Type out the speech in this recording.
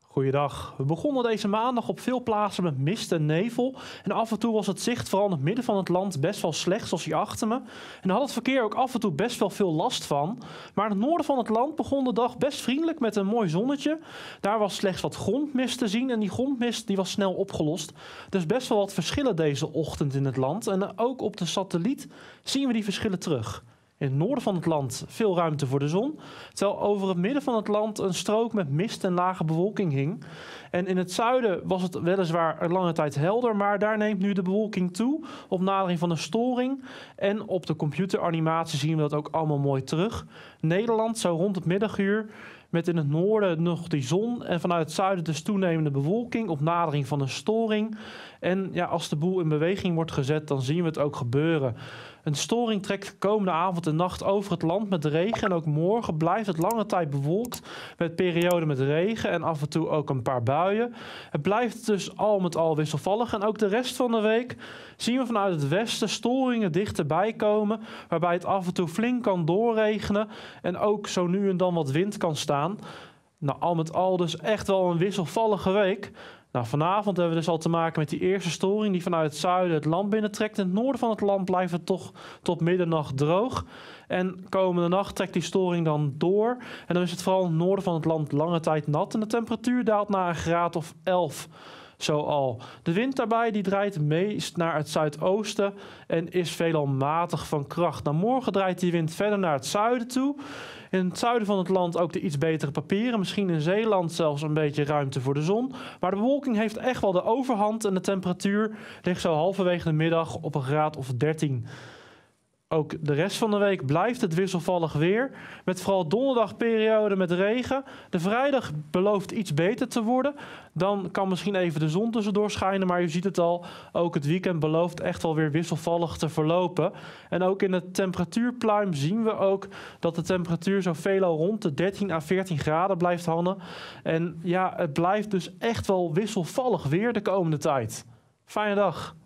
Goeiedag. We begonnen deze maandag op veel plaatsen met mist en nevel. En af en toe was het zicht, vooral in het midden van het land, best wel slecht, zoals hier achter me. En daar had het verkeer ook af en toe best wel veel last van. Maar in het noorden van het land begon de dag best vriendelijk met een mooi zonnetje. Daar was slechts wat grondmist te zien en die grondmist die was snel opgelost. Dus best wel wat verschillen deze ochtend in het land. En ook op de satelliet zien we die verschillen terug in het noorden van het land veel ruimte voor de zon. Terwijl over het midden van het land een strook met mist en lage bewolking hing. En in het zuiden was het weliswaar een lange tijd helder, maar daar neemt nu de bewolking toe op nadering van een storing. En op de computeranimatie zien we dat ook allemaal mooi terug. Nederland zou rond het middaguur met in het noorden nog die zon en vanuit het zuiden dus toenemende bewolking op nadering van een storing. En ja, als de boel in beweging wordt gezet, dan zien we het ook gebeuren. Een storing trekt komende avond en nacht over het land met regen. En ook morgen blijft het lange tijd bewolkt met perioden met regen en af en toe ook een paar buien. Het blijft dus al met al wisselvallig. En ook de rest van de week zien we vanuit het westen storingen dichterbij komen. Waarbij het af en toe flink kan doorregenen en ook zo nu en dan wat wind kan staan. Nou, al met al dus echt wel een wisselvallige week. Nou, vanavond hebben we dus al te maken met die eerste storing die vanuit het zuiden het land binnentrekt. In het noorden van het land blijft het toch tot middernacht droog. En komende nacht trekt die storing dan door. En dan is het vooral in het noorden van het land lange tijd nat. En de temperatuur daalt naar een graad of 11. Zoal. De wind daarbij die draait meest naar het zuidoosten en is veelal matig van kracht. Dan nou, morgen draait die wind verder naar het zuiden toe. In het zuiden van het land ook de iets betere papieren. Misschien in Zeeland zelfs een beetje ruimte voor de zon. Maar de bewolking heeft echt wel de overhand en de temperatuur ligt zo halverwege de middag op een graad of 13 ook de rest van de week blijft het wisselvallig weer. Met vooral periode met regen. De vrijdag belooft iets beter te worden. Dan kan misschien even de zon tussendoor schijnen. Maar je ziet het al, ook het weekend belooft echt wel weer wisselvallig te verlopen. En ook in het temperatuurpluim zien we ook dat de temperatuur zo veelal rond de 13 à 14 graden blijft hangen. En ja, het blijft dus echt wel wisselvallig weer de komende tijd. Fijne dag.